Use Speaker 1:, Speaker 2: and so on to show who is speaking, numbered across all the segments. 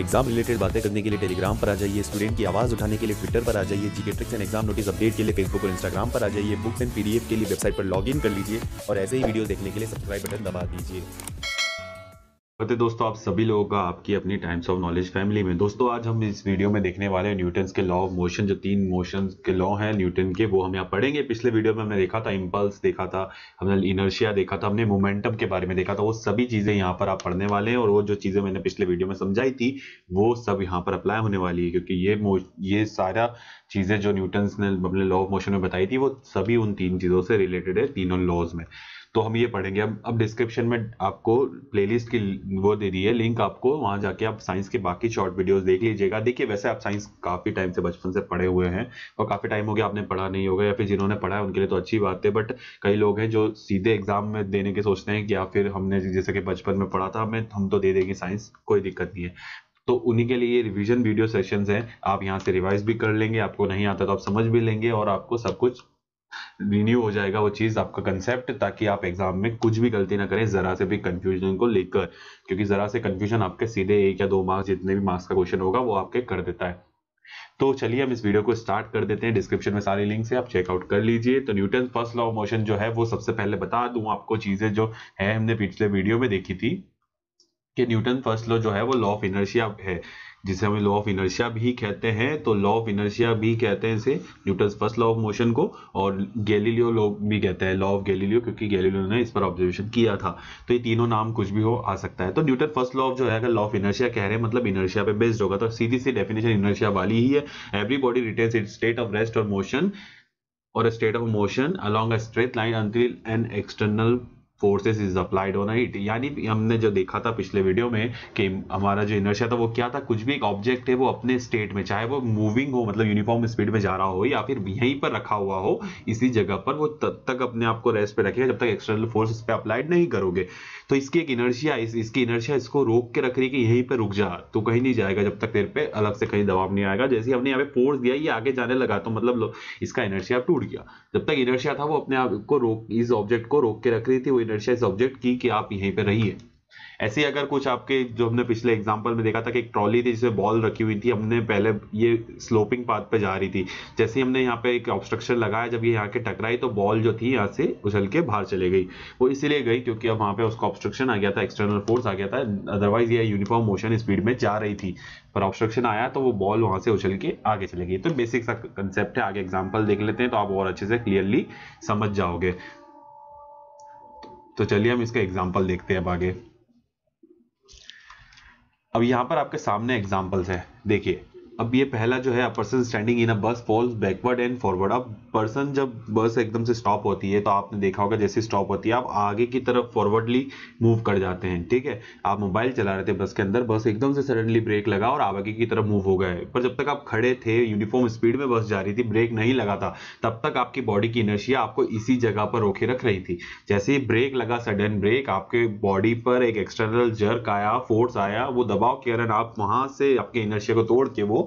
Speaker 1: exam related बातें करने के लिए टेलीग्राम पर आ जाइए स्टूडेंट की आवाज़ उठाने के लिए ट्विटर पर आ जाइए G tricks and exam notice update के लिए फेसबुक और इंस्टाग्राम पर आ जाइए बुक्स एंड पीडीएफ के लिए वेबसाइट पर लॉग इन कर लीजिए और ऐसे ही वीडियो देखने के लिए सब्सक्राइब बटन दबा दीजिए स्वागत है दोस्तों आप सभी लोगों का आपकी अपनी टाइम्स ऑफ नॉलेज फैमिली में दोस्तों आज हम इस वीडियो में देखने वाले हैं न्यूटन के लॉ ऑफ मोशन जो तीन मोशन के लॉ हैं न्यूटन के वो हम यहाँ पढ़ेंगे पिछले वीडियो में हमने देखा था इम्पल्स देखा था हमने इनर्शिया देखा था हमने मोमेंटम के बारे में देखा था वो सभी चीज़ें यहाँ पर आप पढ़ने वाले हैं और वो जो चीज़ें मैंने पिछले वीडियो में समझाई थी वो सब यहाँ पर अप्लाई होने वाली है क्योंकि ये ये सारा चीज़ें जो न्यूटन ने अपने लॉ ऑफ मोशन में बताई थी वो सभी उन तीन चीज़ों से रिलेटेड है तीनों लॉज में तो हम ये पढ़ेंगे अब अब डिस्क्रिप्शन में आपको प्लेलिस्ट की वो दे रही है लिंक आपको वहां जाके आप साइंस के बाकी शॉर्ट वीडियोस देख लीजिएगा देखिए वैसे आप साइंस काफी टाइम से बचपन से पढ़े हुए हैं और काफी टाइम हो गया आपने पढ़ा नहीं होगा या फिर जिन्होंने पढ़ा है उनके लिए तो अच्छी बात है बट कई लोग हैं जो सीधे एग्जाम में देने के सोचते हैं कि या फिर हमने जैसे कि बचपन में पढ़ा था हमें हम तो दे देंगे साइंस कोई दिक्कत नहीं है तो उन्हीं के लिए रिवीजन वीडियो सेशंस हैं आप यहाँ से रिवाइज भी कर लेंगे आपको नहीं आता तो आप समझ भी लेंगे और आपको सब कुछ रिन्यू हो जाएगा वो चीज़ आपका कंसेप्ट ताकि आप एग्जाम में कुछ भी गलती ना करें ज़रा से भी कंफ्यूजन को लेकर क्योंकि ज़रा से कंफ्यूजन आपके सीधे एक या दो मार्क्स जितने भी मार्क्स का क्वेश्चन होगा वो आपके कर देता है तो चलिए हम इस वीडियो को स्टार्ट कर देते हैं डिस्क्रिप्शन में सारी लिंक से आप चेकआउट कर लीजिए तो Newton first law of motion जो है वो सबसे पहले बता दू आपको चीज़ें जो है हमने पिछले वीडियो में देखी थी कि न्यूटन फर्स्ट लॉ जो है वो लॉ ऑफ इनर्शिया है जिसे हमें लॉ ऑफ इनर्शिया भी कहते हैं तो लॉ ऑफ इनर्शिया भी कहते हैं इसे Newton first law of motion को और गैलीलियो लोग भी कहते हैं लॉ ऑफ गैलीलियो क्योंकि गैलीलियो ने इस पर ऑब्जर्वेशन किया था तो ये तीनों नाम कुछ भी हो आ सकता है तो न्यूटन फर्स्ट लॉ ऑफ जो है अगर लॉ ऑफ इनर्शिया कह रहे हैं मतलब इनर्शिया पे बेस्ड होगा तो सीधी सी डेफिनेशन इनर्शिया वाली ही है every body retain it state of rest और मोशन और state of motion along a straight line until an external forces is applied on it यानी हमने जो देखा था पिछले वीडियो में कि हमारा जो इनर्शिया था वो क्या था कुछ भी एक ऑब्जेक्ट है वो अपने स्टेट में चाहे वो मूविंग हो मतलब यूनिफॉर्म स्पीड में जा रहा हो या फिर यहीं पर रखा हुआ हो इसी जगह पर वो तब तक अपने आप को रेस्ट पे रखेगा जब तक एक्सटर्नल फोर्स इस पर अप्लाइड नहीं करोगे तो इसकी एक इनर्शिया इस, इसकी इनर्शिया इसको रोक के रख रही है कि यहीं पर रुक जा तो कहीं नहीं जाएगा जब तक तेरे पे अलग से कहीं दबाव नहीं आएगा जैसे हमने यहाँ पे फोर्स दिया ये आगे जाने लगा तो मतलब इसका इनर्शिया टूट गया जब तक इनर्शिया था वो अपने आप को रोक इस ऑब्जेक्ट को रोक के रख रही थी इनर्शिया इस ऑब्जेक्ट की कि आप यहीं पर रहिए ऐसे ही अगर कुछ आपके जो हमने पिछले एग्जांपल में देखा था कि एक ट्रॉली थी जिसमें बॉल रखी हुई थी हमने पहले ये स्लोपिंग पाथ पे जा रही थी जैसे ही हमने यहाँ पे एक ऑब्स्ट्रक्शन लगाया जब ये यहाँ के टकराई तो बॉल जो थी यहाँ से उछल के बाहर चले गई वो इसीलिए गई क्योंकि अब वहाँ पे उसका ऑब्स्ट्रक्शन आ गया था एक्सटर्नल फोर्स आ गया था अदरवाइज ये यूनिफॉर्म मोशन स्पीड में जा रही थी पर ऑब्स्ट्रक्शन आया तो वो बॉल वहाँ से उछल के आगे चले गई तो बेसिक सा कंसेप्ट है आगे एग्जाम्पल देख लेते हैं तो आप और अच्छे से क्लियरली समझ जाओगे तो चलिए हम इसका एग्जाम्पल देखते हैं अब आगे अब यहां पर आपके सामने एग्जाम्पल्स है देखिए अब ये पहला जो है a person standing in a bus falls backward and forward अब पर्सन जब बस एकदम से स्टॉप होती है तो आपने देखा होगा जैसे स्टॉप होती है आप आगे की तरफ फॉरवर्डली मूव कर जाते हैं ठीक है आप मोबाइल चला रहे थे बस के अंदर बस एकदम से सडनली ब्रेक लगा और आगे की तरफ मूव हो गए पर जब तक आप खड़े थे यूनिफॉर्म स्पीड में बस जा रही थी ब्रेक नहीं लगा था तब तक आपकी बॉडी की इनर्शिया आपको इसी जगह पर रोके रख रही थी जैसे ही ब्रेक लगा सडन ब्रेक आपके बॉडी पर एक एक्सटर्नल जर्क आया फोर्स आया वो दबाव के कारण आप वहां से आपके इनर्शिया को तोड़ के वो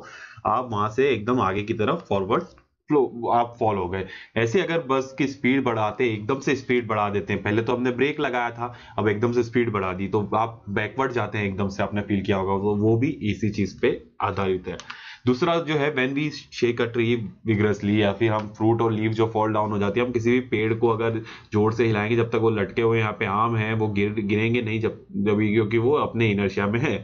Speaker 1: आप वहां से एकदम आगे की तरफ फॉरवर्ड फ्लो आप फॉल हो गए ऐसे अगर बस की स्पीड बढ़ाते एकदम से स्पीड बढ़ा देते हैं पहले तो हमने ब्रेक लगाया था अब एकदम से स्पीड बढ़ा दी तो आप बैकवर्ड जाते हैं एकदम से आपने फील किया होगा वो वो भी इसी चीज पे आधारित है दूसरा जो है when we shake a tree vigorously या फिर हम फ्रूट और लीव जो फॉल डाउन हो जाती है हम किसी भी पेड़ को अगर जोर से हिलाएंगे जब तक वो लटके हुए यहाँ पे आम है वो गिर गिरेंगे नहीं जब जब क्योंकि वो अपने इनर्शिया में है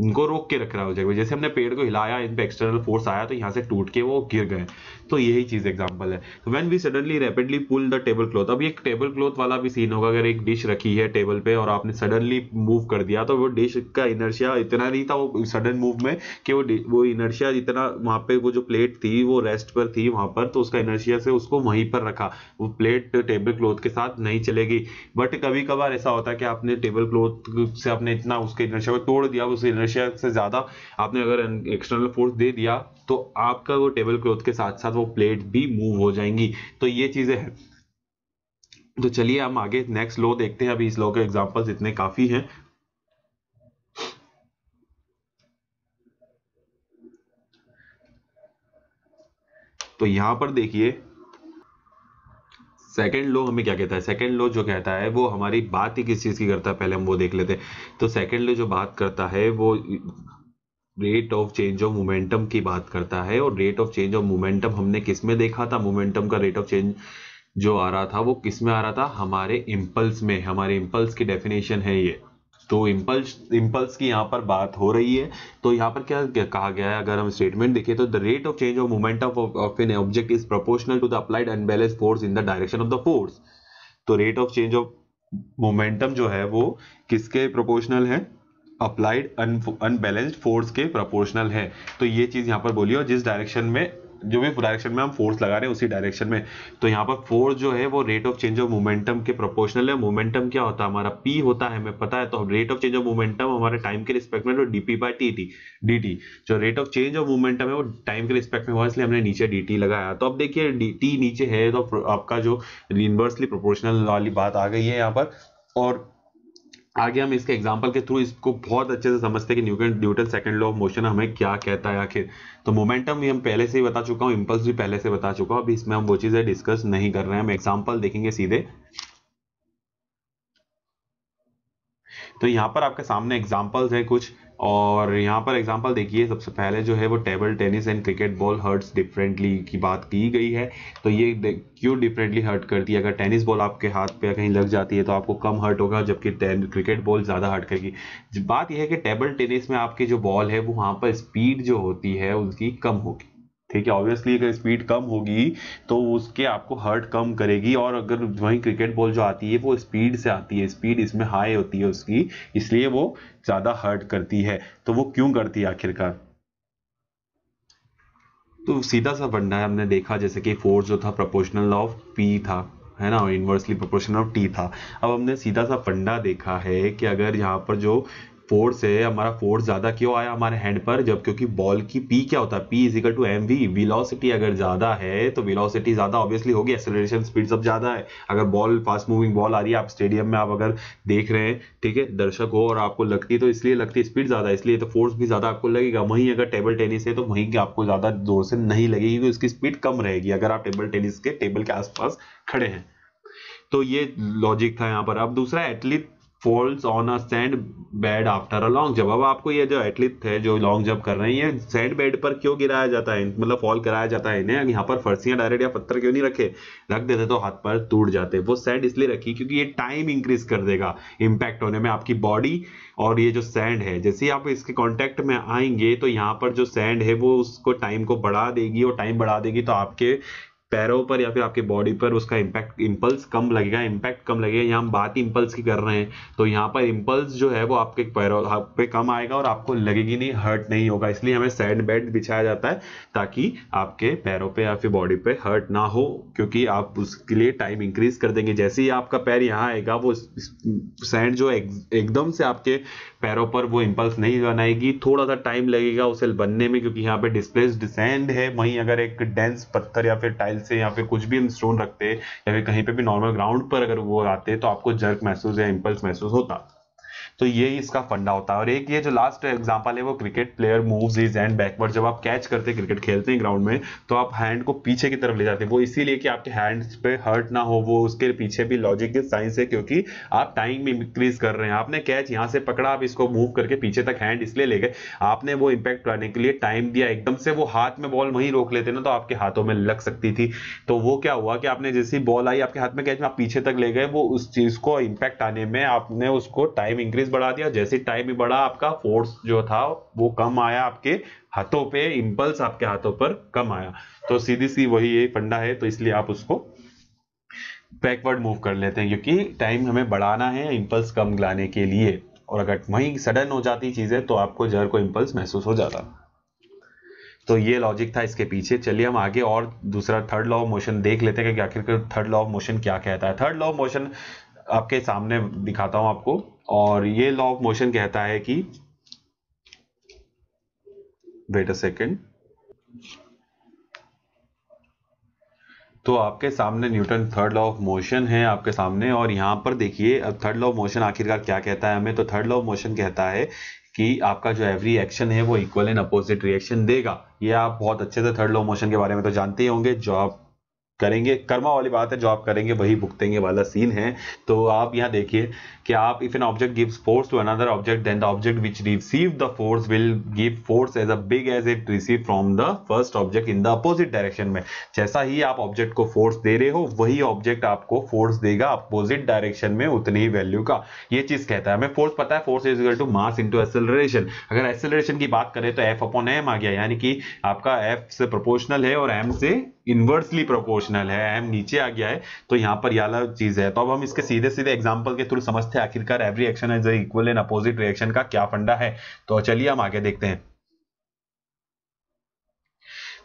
Speaker 1: इनको रोक के रख रहा हो जाएगा जैसे हमने पेड़ को हिलाया इन पर एक्सटर्नल फोर्स आया तो यहाँ से टूट के वो गिर गए तो यही चीज एग्जाम्पल है when we suddenly rapidly pull the table cloth अब एक टेबल क्लॉथ वाला भी सीन होगा अगर एक डिश रखी है टेबल पे और आपने सडनली मूव कर दिया तो वो डिश का इनर्शिया इतना नहीं था वो सडन मूव में कि वो वो इनर्शिया इतना वहाँ पे वो जो प्लेट थी वो रेस्ट पर थी वहाँ पर तो उसका इनर्शिया से उसको वहीं पर रखा वो प्लेट टेबल क्लॉथ के साथ नहीं चलेगी बट कभी कभार ऐसा होता है कि आपने टेबल क्लॉथ से आपने इतना उसके इनर्शिया को तोड़ दिया उस इनर्शिया रशिया से ज़्यादा आपने अगर एक्सटर्नल फोर्स दे दिया तो आपका वो टेबल क्लॉथ के साथ साथ वो प्लेट भी मूव हो जाएंगी तो ये चीज़ें हैं तो चलिए हम आगे नेक्स्ट लॉ देखते हैं अभी इस लॉ के एग्जाम्पल्स इतने काफ़ी हैं तो यहां पर देखिए सेकेंड लो हमें क्या कहता है सेकेंड लो जो कहता है वो हमारी बात ही किस चीज़ की करता है पहले हम वो देख लेते हैं तो सेकेंड लो जो बात करता है वो rate of change of momentum की बात करता है और rate of change of momentum हमने किस में देखा था मोमेंटम का रेट ऑफ चेंज जो आ रहा था वो किस में आ रहा था हमारे इम्पल्स में हमारे इम्पल्स की डेफिनेशन है ये तो इम्पल्स इम्पल्स की यहाँ पर बात हो रही है तो यहाँ पर क्या, कहा गया है अगर हम स्टेटमेंट देखें तो the rate of change of moment of an object is proportional to the applied unbalance force in the direction of the force तो rate of change of momentum जो है वो किसके प्रोपोर्शनल है अप्लाइड अनबैलेंस्ड फोर्स के proportional है तो ये चीज यहाँ पर बोलिए और जिस डायरेक्शन में जो भी डायरेक्शन में हम फोर्स लगा रहे हैं उसी डायरेक्शन में तो यहाँ पर फोर्स जो है वो rate of change of momentum के प्रोपोर्शनल है मोमेंटम क्या होता है हमारा पी होता है हमें पता है तो rate of change of momentum हमारे टाइम के रिस्पेक्ट में DP by T T D T जो rate of change of momentum है वो टाइम के रिस्पेक्ट में हुआ इसलिए हमने नीचे डी टी लगाया तो अब देखिए टी नीचे है तो आपका जो इनवर्सली प्रोपोर्शनल वाली बात आ गई है यहाँ पर और आगे हम इसके एग्जाम्पल के थ्रू इसको बहुत अच्छे से समझते हैं कि Newton Newton second law of motion हमें क्या कहता है आखिर तो मोमेंटम भी हम पहले से ही बता चुका हूँ इम्पल्स भी पहले से बता चुका हूँ अभी इसमें हम वो चीज़ें डिस्कस नहीं कर रहे हैं हम एग्जाम्पल देखेंगे सीधे तो यहाँ पर आपके सामने एग्जाम्पल्स है कुछ और यहाँ पर एग्जाम्पल देखिए सबसे पहले जो है वो table tennis and cricket ball hurts differently की बात की गई है तो ये क्यों डिफरेंटली हर्ट करती है अगर टेनिस बॉल आपके हाथ पे कहीं लग जाती है तो आपको कम हर्ट होगा जबकि क्रिकेट बॉल ज़्यादा हर्ट करेगी बात यह है कि टेबल टेनिस में आपके जो बॉल है वो वहाँ पर स्पीड जो होती है उनकी कम होगी ठीक है ऑब्वियसली अगर स्पीड कम होगी तो उसके आपको हर्ट कम करेगी और अगर वही क्रिकेट बॉल जो आती है वो स्पीड से आती है स्पीड इसमें हाई होती है उसकी इसलिए वो ज़्यादा हर्ट करती है तो वो क्यों करती है आखिरकार तो सीधा सा बनना है हमने देखा जैसे कि फोर्स जो था प्रोपोर्शनल ऑफ पी था है ना inversely inversely proportional of T था अब हमने सीधा सा फंडा देखा है कि अगर यहाँ पर जो फोर्स है हमारा फोर्स ज़्यादा क्यों आया हमारे हैंड पर जब क्योंकि बॉल की पी क्या होता है P is equal to M V velocity अगर ज़्यादा है तो विलोसिटी ज़्यादा ऑब्वियसली होगी एक्सेलरेशन स्पीड सब ज़्यादा है अगर बॉल फास्ट मूविंग बॉल आ रही है आप स्टेडियम में आप अगर देख रहे हैं ठीक है दर्शक हो और आपको लगती है तो इसलिए लगती है स्पीड ज़्यादा इसलिए तो फोर्स भी ज़्यादा आपको लगेगा वहीं अगर टेबल टेनिस है तो वहीं आपको ज़्यादा जोर से नहीं लगेगी क्योंकि उसकी स्पीड कम रहेगी अगर आप टेबल टेनिस के टेबल के आसपास खड़े हैं तो ये लॉजिक था यहाँ पर अब दूसरा athlete falls on a sand bed after a long जब अब आपको ये जो एथलीट है जो लॉन्ग जंप कर रहे हैं सैंड बेड पर क्यों गिराया जाता है मतलब फॉल कराया जाता है इन्हें यहाँ पर फर्सियाँ डायरेक्ट या पत्थर क्यों नहीं रखे रख देते तो हाथ पर टूट जाते वो सैंड इसलिए रखी क्योंकि ये टाइम इंक्रीज कर देगा इम्पैक्ट होने में आपकी बॉडी और ये जो सैंड है जैसे ही आप इसके कॉन्टैक्ट में आएंगे तो यहाँ पर जो सैंड है वो उसको टाइम को बढ़ा देगी और टाइम बढ़ा देगी तो आपके पैरों पर या फिर आपके बॉडी पर उसका इम्पैक्ट इम्पल्स कम लगेगा इम्पैक्ट कम लगेगा यहाँ हम बात इम्पल्स की कर रहे हैं तो यहाँ पर इम्पल्स जो है वो आपके पैरों आप पे कम आएगा और आपको लगेगी नहीं हर्ट नहीं होगा इसलिए हमें सैंड बेड बिछाया जाता है ताकि आपके पैरों पे या फिर बॉडी पे हर्ट ना हो क्योंकि आप उसके लिए टाइम इंक्रीज कर देंगे जैसे ही आपका पैर यहाँ आएगा वो सैंड जो एकदम से आपके पैरों पर वो इम्पल्स नहीं बनाएगी थोड़ा सा टाइम लगेगा उसे बनने में क्योंकि यहाँ पे डिस्प्लेस डिसेंड है वहीं अगर एक डेंस पत्थर या फिर टाइल से या फिर कुछ भी हम स्टोन रखते या फिर कहीं पे भी नॉर्मल ग्राउंड पर अगर वो आते तो आपको जर्क महसूस या इम्पल्स महसूस होता तो ये इसका फंडा होता है और एक ये जो लास्ट एग्जाम्पल है वो cricket player moves his hand backward जब आप कैच करते हैं क्रिकेट खेलते हैं ग्राउंड में तो आप हैंड को पीछे की तरफ ले जाते हैं वो इसीलिए कि आपके हैंड पे हर्ट ना हो वो उसके पीछे भी लॉजिक साइंस है क्योंकि आप टाइम में इंक्रीज कर रहे हैं आपने कैच यहाँ से पकड़ा आप इसको मूव करके पीछे तक हैंड इसलिए ले गए आपने वो इम्पैक्ट करने के लिए टाइम दिया एकदम से वो हाथ में बॉल वहीं रोक लेते ना तो आपके हाथों में लग सकती थी तो वो क्या हुआ कि आपने जैसी बॉल आई आपके हाथ में कैच में आप पीछे तक ले गए वो उस चीज को इम्पैक्ट आने में आपने उसको टाइम इंक्रीज स्पेस बढ़ा दिया जैसे टाइम भी बढ़ा आपका फोर्स जो था वो कम आया आपके हाथों पे इंपल्स आपके हाथों पर कम आया तो सीधी सी वही ये फंडा है तो इसलिए आप उसको बैकवर्ड मूव कर लेते हैं क्योंकि टाइम हमें बढ़ाना है इंपल्स कम लाने के लिए और अगर वहीं सडन हो जाती चीज़ें तो आपको जहर को इंपल्स महसूस हो जाता तो ये लॉजिक था इसके पीछे चलिए हम आगे और दूसरा थर्ड लॉ ऑफ मोशन देख लेते हैं कि आखिरकार थर्ड लॉ ऑफ मोशन क्या कहता है थर्ड लॉ ऑफ मोशन आपके सामने दिखाता हूं आपको और ये लॉ ऑफ मोशन कहता है कि वेट अ सेकेंड तो आपके सामने Newton third law of motion है आपके सामने और यहां पर देखिए अब थर्ड लॉ ऑफ मोशन आखिरकार क्या कहता है हमें तो थर्ड लॉ ऑफ मोशन कहता है कि आपका जो एवरी एक्शन है वो इक्वल एंड अपोजिट रिएक्शन देगा ये आप बहुत अच्छे से थर्ड लॉ ऑफ मोशन के बारे में तो जानते ही होंगे जो आप करेंगे कर्मा वाली बात है जो आप करेंगे वही भुगतेंगे वाला सीन है तो आप यहाँ देखिए कि आप if an object gives force to another object then the object which receive the force will give force as a big as it receive from the first object in the opposite direction में जैसा ही आप object को force दे रहे हो वही object आपको force देगा opposite direction में उतनी ही वैल्यू का ये चीज कहता है हमें फोर्स पता है force is equal to mass into acceleration अगर एक्सेलरेशन की बात करें तो एफ अपॉन एम आ गया यानी कि आपका एफ से प्रोपोर्शनल है और एम से इन्वर्सली प्रोपोर्शनल है एम नीचे आ गया है तो यहाँ पर याला चीज है तो अब हम इसके सीधे सीधे एग्जाम्पल के थ्रू समझते हैं आखिरकार every action is equal and opposite reaction का क्या फंडा है तो चलिए हम आगे देखते हैं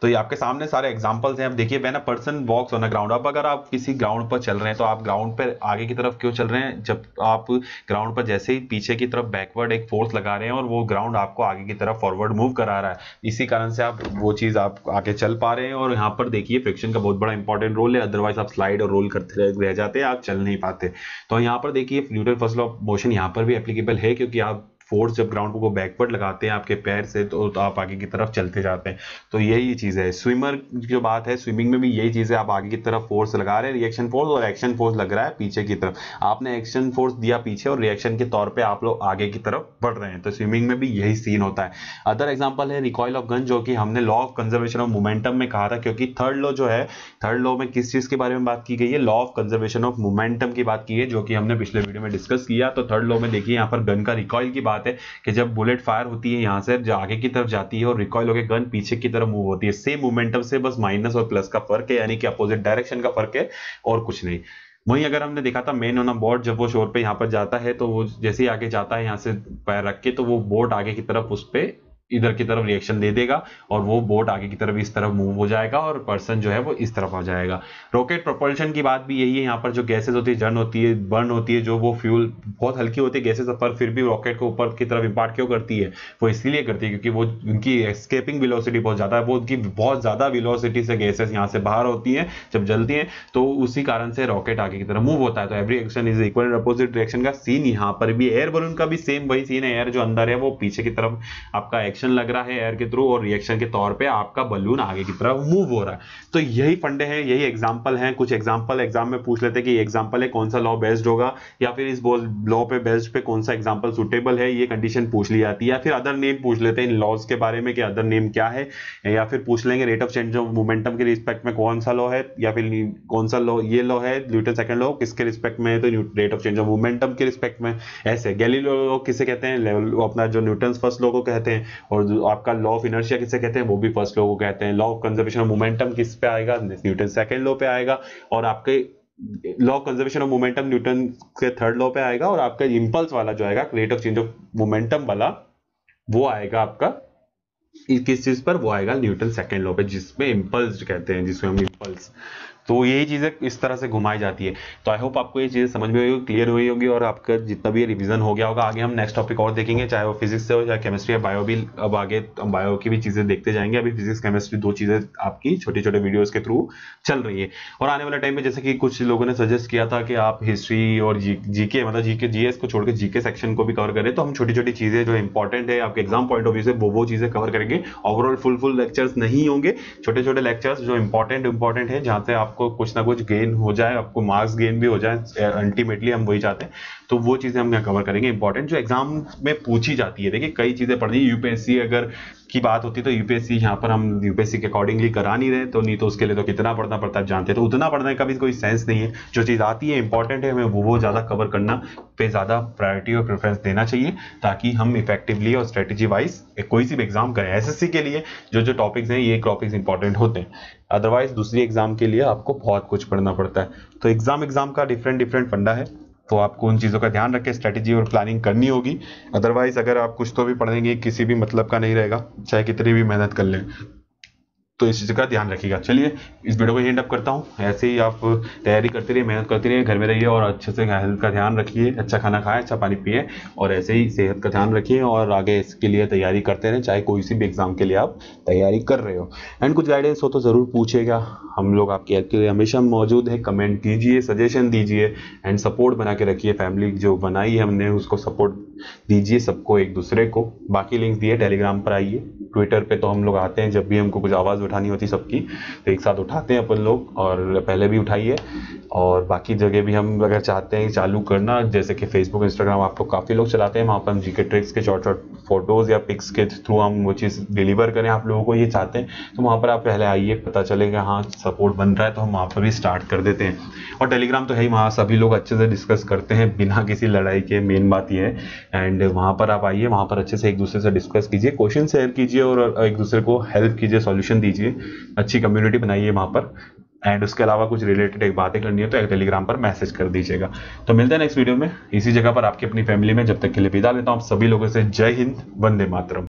Speaker 1: तो ये आपके सामने सारे एग्जाम्पल्स हैं अब देखिए when a person walks on a ground अब अगर आप किसी ग्राउंड पर चल रहे हैं तो आप ग्राउंड पर आगे की तरफ क्यों चल रहे हैं जब आप ग्राउंड पर जैसे ही पीछे की तरफ बैकवर्ड एक फोर्स लगा रहे हैं और वो ग्राउंड आपको आगे की तरफ फॉरवर्ड मूव करा रहा है इसी कारण से आप वो चीज़ आप आगे चल पा रहे हैं और यहाँ पर देखिए फ्रिक्शन का बहुत बड़ा इंपॉर्टेंट रोल है अदरवाइज आप स्लाइड और रोल करते रह जाते हैं आप चल नहीं पाते तो यहाँ पर देखिए न्यूटन फसल ऑफ मोशन यहाँ पर भी एप्लीकेबल है क्योंकि आप फोर्स जब ग्राउंड को बैकवर्ड लगाते हैं आपके पैर से तो, तो आप आगे की तरफ चलते जाते हैं तो यही चीज़ है स्विमर जो बात है स्विमिंग में भी यही चीज़ है आप आगे की तरफ फोर्स लगा रहे हैं रिएक्शन फोर्स और एक्शन फोर्स लग रहा है पीछे की तरफ आपने एक्शन फोर्स दिया पीछे और रिएक्शन के तौर पर आप लोग आगे की तरफ बढ़ रहे हैं तो स्विमिंग में भी यही सीन होता है अदर एग्जाम्पल है रिकॉयल ऑफ गन जो कि हमने law of conservation of momentum में कहा था क्योंकि थर्ड लॉ जो है थर्ड लॉ में किस चीज़ के बारे में बात की गई है law of conservation of momentum की बात की है जो कि हमने पिछले वीडियो में डिस्कस किया तो थर्ड लॉ में देखिए यहाँ पर गन का रिकॉयल की बात बात है कि जब बुलेट फायर होती है यहाँ से जो आगे की तरफ जाती है और रिकॉयल होकर गन पीछे की तरफ मूव होती है सेम मोमेंटम से बस माइनस और प्लस का फर्क है यानी कि अपोजिट डायरेक्शन का फर्क है और कुछ नहीं वहीं अगर हमने देखा था मेन होना बोर्ड जब वो शोर पे यहाँ पर जाता है तो वो जैसे ही आगे जाता है यहाँ से पैर रख के तो वो बोर्ड आगे की तरफ उस पर इधर की तरफ रिएक्शन दे देगा और वो बोट आगे की तरफ इस तरफ मूव हो जाएगा और पर्सन जो है वो इस तरफ आ जाएगा रॉकेट प्रोपल्शन की बात भी यही है यहाँ पर जो गैसेज होती है जर्न होती है बर्न होती है जो वो फ्यूल बहुत हल्की होती है गैसेज पर फिर भी रॉकेट को ऊपर की तरफ इम्पार्ट क्यों करती है वो इसीलिए करती है क्योंकि वो उनकी एस्केपिंग विलोसिटी बहुत ज़्यादा है वो उनकी बहुत ज़्यादा विलोसिटी से गैसेज यहाँ से बाहर होती है जब जलती है तो उसी कारण से रॉकेट आगे की तरफ मूव होता है तो every action is equal and opposite reaction का सीन यहाँ पर भी एयर बलून का भी सेम वही सीन है एयर जो अंदर है वो पीछे की तरफ आपका एक्शन रिएक्शन लग रहा है एयर के थ्रू और रिएक्शन के तौर पे आपका बलून आगे की तरफ मूव हो रहा है तो यही फंडे हैं यही एग्जांपल हैं कुछ एग्जांपल एग्जाम में पूछ लेते हैं कि एग्जांपल है कौन सा लॉ बेस्ड होगा या फिर इस लॉ पे बेस्ड पे कौन सा एग्जाम्पल सुटेबल है ये कंडीशन पूछ ली जाती है या फिर अदर नेम पूछ लेते हैं इन लॉज के बारे में कि अदर नेम क्या है या फिर पूछ लेंगे rate of change of momentum के रिस्पेक्ट में कौन सा लॉ है या फिर कौन सा लॉ ये लॉ है न्यूटन सेकंड लॉ किसके रिस्पेक्ट में है तो rate of change of momentum के रिस्पेक्ट में ऐसे गैलीलियो लॉ किसे कहते हैं अपना जो न्यूटन फर्स्ट लॉ को कहते हैं और आपका लॉ ऑफ इनर्शिया किसे कहते हैं वो भी फर्स्ट लॉ को कहते हैं law of conservation of momentum किस पे आएगा न्यूटन सेकेंड लॉ पे आएगा और आपके law of conservation of momentum Newton के थर्ड लॉ पे आएगा और आपका इम्पल्स वाला जो आएगा rate of change of momentum वाला वो आएगा आपका किस चीज पर वो आएगा न्यूटन सेकेंड लॉ पे जिसमें इम्पल्स कहते हैं जिसमें हम इम्पल्स तो यही चीज़ें इस तरह से घुमाई जाती है तो आई होप आपको ये चीज़ें समझ में होगी क्लियर हुई होगी और आपका जितना भी रिविजन हो गया होगा आगे हम नेक्स्ट टॉपिक और देखेंगे चाहे वो फिजिक्स से हो चाहे केमिस्ट्री या बायो भी अब आगे बायो की भी चीज़ें देखते जाएंगे अभी फिजिक्स केमिस्ट्री दो चीज़ें आपकी छोटे छोटे वीडियोज़ के थ्रू चल रही है और आने वाले टाइम में जैसे कि कुछ लोगों ने सजेस्ट किया था कि आप हिस्ट्री और जी के मतलब जी के जी को छोड़कर जी के सेक्शन को भी कवर करें तो हम छोटी छोटी चीज़ें जो इंपॉर्टेंट है आपके एग्जाम पॉइंट ऑफ व्यू से वो वो चीज़ें कवर करेंगे ओवरऑल फुल फुल लेक्चर्स नहीं होंगे छोटे छोटे लेक्चर्स जो इंपॉर्टेंट इंपॉर्टेंट है जहाँ से आप आपको कुछ ना कुछ गेन हो जाए आपको मार्क्स गेन भी हो जाए अल्टीमेटली हम वही चाहते हैं तो वो चीज़ें हम यहाँ कवर करेंगे इंपॉर्टेंट जो एग्जाम में पूछी जाती है देखिए कई चीज़ें पढ़ दी यूपीएससी अगर की बात होती तो यूपीएससी यहाँ पर हम यूपीएससी के अकॉर्डिंगली करा नहीं रहे तो नहीं तो उसके लिए तो कितना पढ़ना पड़ता है जानते हैं तो उतना पढ़ने का भी कोई सेंस नहीं है जो चीज़ आती है इंपॉर्टेंट है हमें वो वो ज़्यादा कवर करना पे ज़्यादा प्रायोरिटी और प्रेफरेंस देना चाहिए ताकि हम इफेक्टिवली और स्ट्रेटेजी वाइज कोई सी भी एग्जाम करें एस के लिए जो जो टॉपिक्स हैं ये टॉपिक्स इंपॉर्टेंट होते हैं अदरवाइज दूसरी एग्जाम के लिए आपको बहुत कुछ पढ़ना पड़ता है तो एग्जाम एग्जाम का डिफरेंट डिफरेंट फंडा है तो आपको उन चीज़ों का ध्यान रखे के स्ट्रैटेजी और प्लानिंग करनी होगी अदरवाइज़ अगर आप कुछ तो भी पढ़ेंगे किसी भी मतलब का नहीं रहेगा चाहे कितनी भी मेहनत कर लें तो इस चीज़ का ध्यान रखिएगा चलिए इस वीडियो को एंड अप करता हूँ ऐसे ही आप तैयारी करते रहिए मेहनत करते रहिए घर में रहिए और अच्छे से हेल्थ का ध्यान रखिए अच्छा खाना खाएं अच्छा पानी पिए और ऐसे ही सेहत का ध्यान रखिए और आगे इसके लिए तैयारी करते रहें चाहे कोई सी भी एग्ज़ाम के लिए आप तैयारी कर रहे हो एंड कुछ गाइडेंस हो तो ज़रूर पूछेगा हम लोग आपकी हेल्प के लिए हमेशा मौजूद है कमेंट कीजिए सजेशन दीजिए एंड सपोर्ट बना के रखिए फैमिली जो बनाई है हमने उसको सपोर्ट दीजिए सबको एक दूसरे को बाकी लिंक दिए टेलीग्राम पर आइए ट्विटर पे तो हम लोग आते हैं जब भी हमको कुछ आवाज़ उठानी होती सबकी तो एक साथ उठाते हैं अपन लोग और पहले भी उठाइए और बाकी जगह भी हम अगर चाहते हैं चालू करना जैसे कि फेसबुक इंस्टाग्राम आप लोग काफ़ी लोग चलाते हैं वहाँ पर हम जी के ट्रिक्स के शॉर्ट शॉर्ट फोटोज़ या पिक्स के थ्रू हम वो चीज़ डिलीवर करें आप लोगों को ये चाहते हैं तो वहाँ पर आप पहले आइए पता चलेगा हाँ सपोर्ट बन रहा है तो हम वहाँ पर भी स्टार्ट कर देते हैं और टेलीग्राम तो है ही वहाँ सभी लोग अच्छे से डिस्कस करते हैं बिना किसी लड़ाई के मेन बात ये है एंड वहाँ पर आप आइए वहाँ पर अच्छे से एक दूसरे से डिस्कस कीजिए क्वेश्चन शेयर कीजिए और एक दूसरे को हेल्प कीजिए सॉल्यूशन दीजिए अच्छी कम्युनिटी बनाइए वहाँ पर एंड उसके अलावा कुछ रिलेटेड एक बातें करनी है तो एक टेलीग्राम पर मैसेज कर दीजिएगा तो मिलते हैं नेक्स्ट वीडियो में इसी जगह पर आपकी अपनी फैमिली में जब तक के लिए विदा लेता हूँ आप सभी लोगों से जय हिंद वंदे मातरम